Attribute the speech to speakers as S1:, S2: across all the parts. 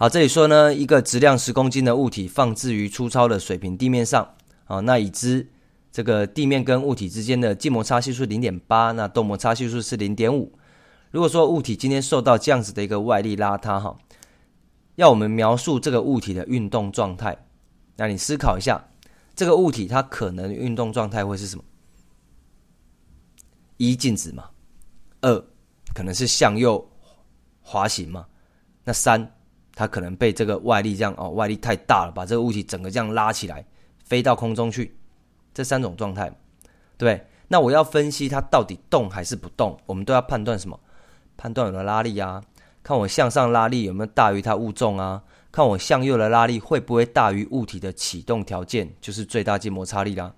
S1: 好，这里说呢，一个质量十公斤的物体放置于粗糙的水平地面上，啊，那已知这个地面跟物体之间的静摩擦系数零点八，那动摩擦系数是零点五。如果说物体今天受到这样子的一个外力拉它，哈，要我们描述这个物体的运动状态，那你思考一下，这个物体它可能运动状态会是什么？一静止嘛？二可能是向右滑行嘛？那三？它可能被这个外力这样哦，外力太大了，把这个物体整个这样拉起来，飞到空中去。这三种状态，对那我要分析它到底动还是不动，我们都要判断什么？判断有的拉力啊，看我向上拉力有没有大于它物重啊，看我向右的拉力会不会大于物体的启动条件，就是最大静摩擦力啦。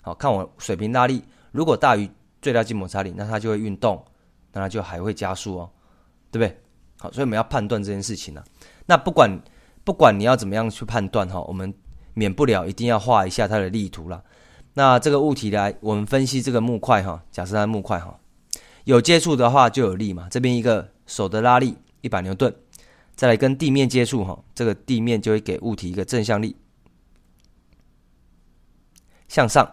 S1: 好看我水平拉力，如果大于最大静摩擦力，那它就会运动，那它就还会加速哦，对不对？好，所以我们要判断这件事情呢。那不管不管你要怎么样去判断哈，我们免不了一定要画一下它的力图了。那这个物体来，我们分析这个木块哈，假设它木块哈有接触的话就有力嘛。这边一个手的拉力一百牛顿，再来跟地面接触哈，这个地面就会给物体一个正向力向上，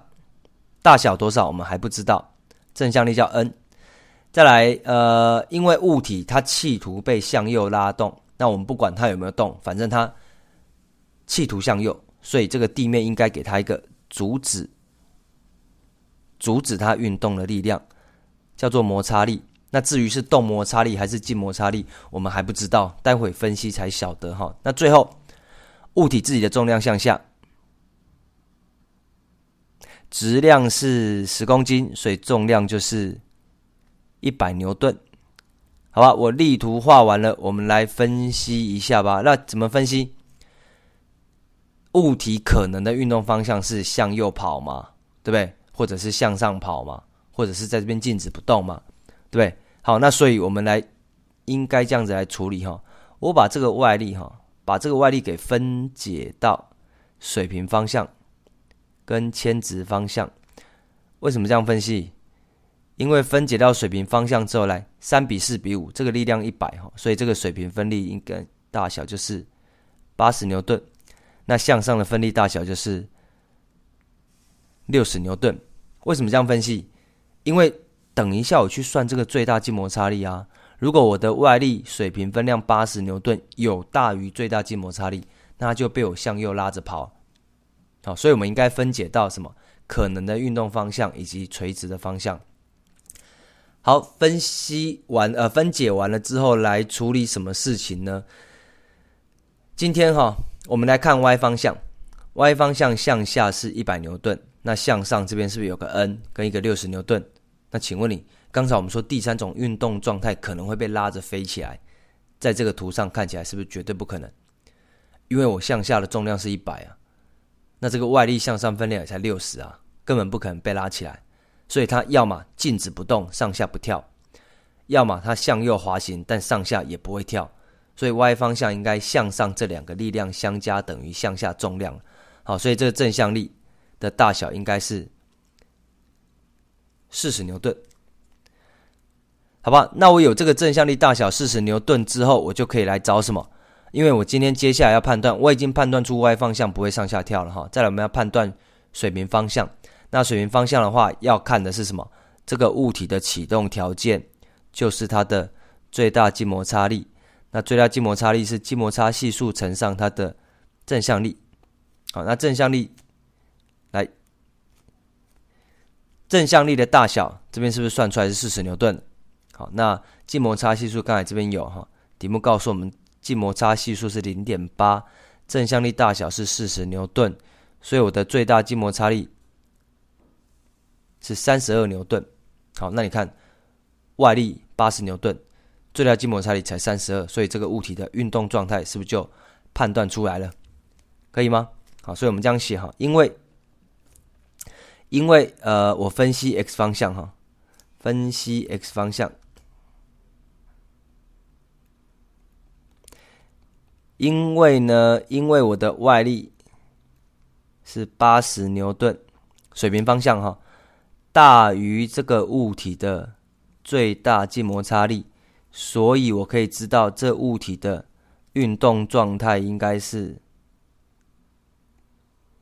S1: 大小多少我们还不知道，正向力叫 N。再来呃，因为物体它企图被向右拉动。那我们不管它有没有动，反正它企图向右，所以这个地面应该给它一个阻止阻止它运动的力量，叫做摩擦力。那至于是动摩擦力还是静摩擦力，我们还不知道，待会分析才晓得哈。那最后，物体自己的重量向下，质量是十公斤，所以重量就是一百牛顿。好吧，我力图画完了，我们来分析一下吧。那怎么分析？物体可能的运动方向是向右跑嘛，对不对？或者是向上跑嘛，或者是在这边静止不动嘛，对不对？好，那所以我们来，应该这样子来处理哈。我把这个外力哈，把这个外力给分解到水平方向跟牵直方向。为什么这样分析？因为分解到水平方向之后，来三比四比五，这个力量一百哈，所以这个水平分力应该大小就是八十牛顿，那向上的分力大小就是六十牛顿。为什么这样分析？因为等一下我去算这个最大静摩擦力啊。如果我的外力水平分量八十牛顿有大于最大静摩擦力，那就被我向右拉着跑。好，所以我们应该分解到什么可能的运动方向以及垂直的方向。好，分析完，呃，分解完了之后来处理什么事情呢？今天哈，我们来看 y 方向，y 方向向下是一百牛顿，那向上这边是不是有个 N 跟一个六十牛顿？那请问你，刚才我们说第三种运动状态可能会被拉着飞起来，在这个图上看起来是不是绝对不可能？因为我向下的重量是一百啊，那这个外力向上分量也才六十啊，根本不可能被拉起来。所以它要么静止不动，上下不跳；要么它向右滑行，但上下也不会跳。所以 y 方向应该向上，这两个力量相加等于向下重量。好，所以这个正向力的大小应该是四十牛顿。好吧，那我有这个正向力大小四十牛顿之后，我就可以来找什么？因为我今天接下来要判断，我已经判断出 y 方向不会上下跳了哈。再来，我们要判断水平方向。那水平方向的话，要看的是什么？这个物体的启动条件就是它的最大静摩擦力。那最大静摩擦力是静摩擦系数乘上它的正向力。好，那正向力来，正向力的大小这边是不是算出来是四十牛顿？好，那静摩擦系数刚才这边有哈，题目告诉我们静摩擦系数是零点八，正向力大小是四十牛顿，所以我的最大静摩擦力。是三十二牛顿，好，那你看外力八十牛顿，最大静摩擦力才三十二，所以这个物体的运动状态是不是就判断出来了？可以吗？好，所以我们这样写哈，因为因为呃，我分析 x 方向哈，分析 x 方向，因为呢，因为我的外力是八十牛顿水平方向哈。大于这个物体的最大静摩擦力，所以我可以知道这物体的运动状态应该是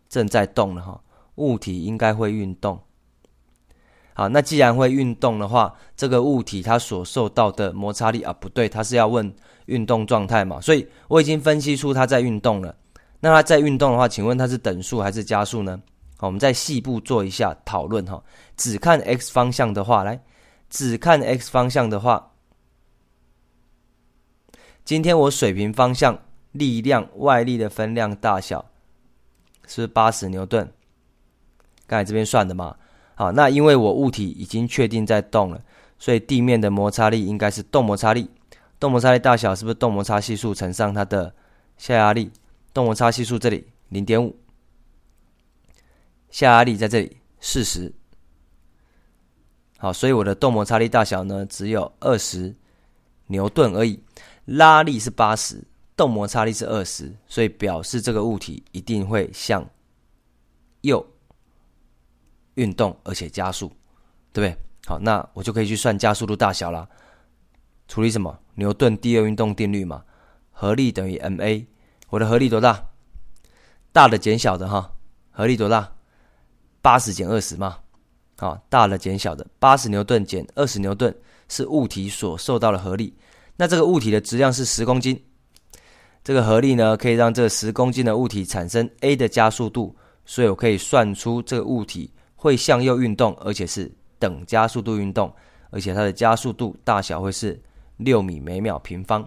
S1: 正在动了哈，物体应该会运动。好，那既然会运动的话，这个物体它所受到的摩擦力啊，不对，它是要问运动状态嘛，所以我已经分析出它在运动了。那它在运动的话，请问它是等速还是加速呢？好，我们再细部做一下讨论哈。只看 x 方向的话，来，只看 x 方向的话，今天我水平方向力量外力的分量大小，是是八十牛顿？刚才这边算的嘛。好，那因为我物体已经确定在动了，所以地面的摩擦力应该是动摩擦力。动摩擦力大小是不是动摩擦系数乘上它的下压力？动摩擦系数这里零点五。下压力在这里四十，好，所以我的动摩擦力大小呢只有二十牛顿而已。拉力是八十，动摩擦力是二十，所以表示这个物体一定会向右运动，而且加速，对不对？好，那我就可以去算加速度大小了。处理什么？牛顿第二运动定律嘛，合力等于 ma。我的合力多大？大的减小的哈，合力多大？八十减二十嘛，好，大了减小的，八十牛顿减二十牛顿是物体所受到的合力。那这个物体的质量是十公斤，这个合力呢可以让这十公斤的物体产生 a 的加速度。所以我可以算出这个物体会向右运动，而且是等加速度运动，而且它的加速度大小会是六米每秒平方。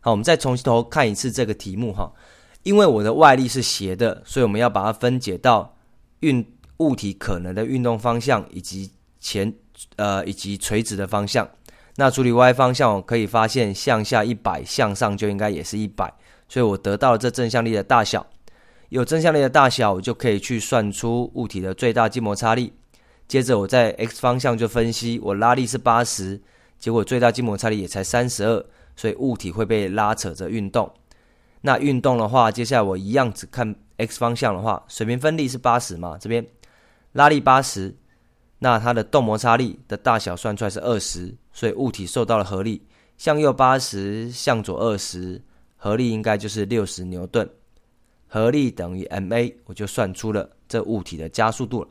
S1: 好，我们再从头看一次这个题目哈，因为我的外力是斜的，所以我们要把它分解到。运物体可能的运动方向，以及前呃以及垂直的方向。那处理 y 方向，我可以发现向下一百，向上就应该也是一百，所以我得到了这正向力的大小。有正向力的大小，我就可以去算出物体的最大静摩擦力。接着我在 x 方向就分析，我拉力是八十，结果最大静摩擦力也才三十二，所以物体会被拉扯着运动。那运动的话，接下来我一样只看。x 方向的话，水平分力是八十嘛？这边拉力八十，那它的动摩擦力的大小算出来是二十，所以物体受到了合力，向右八十，向左二十，合力应该就是六十牛顿。合力等于 ma，我就算出了这物体的加速度了。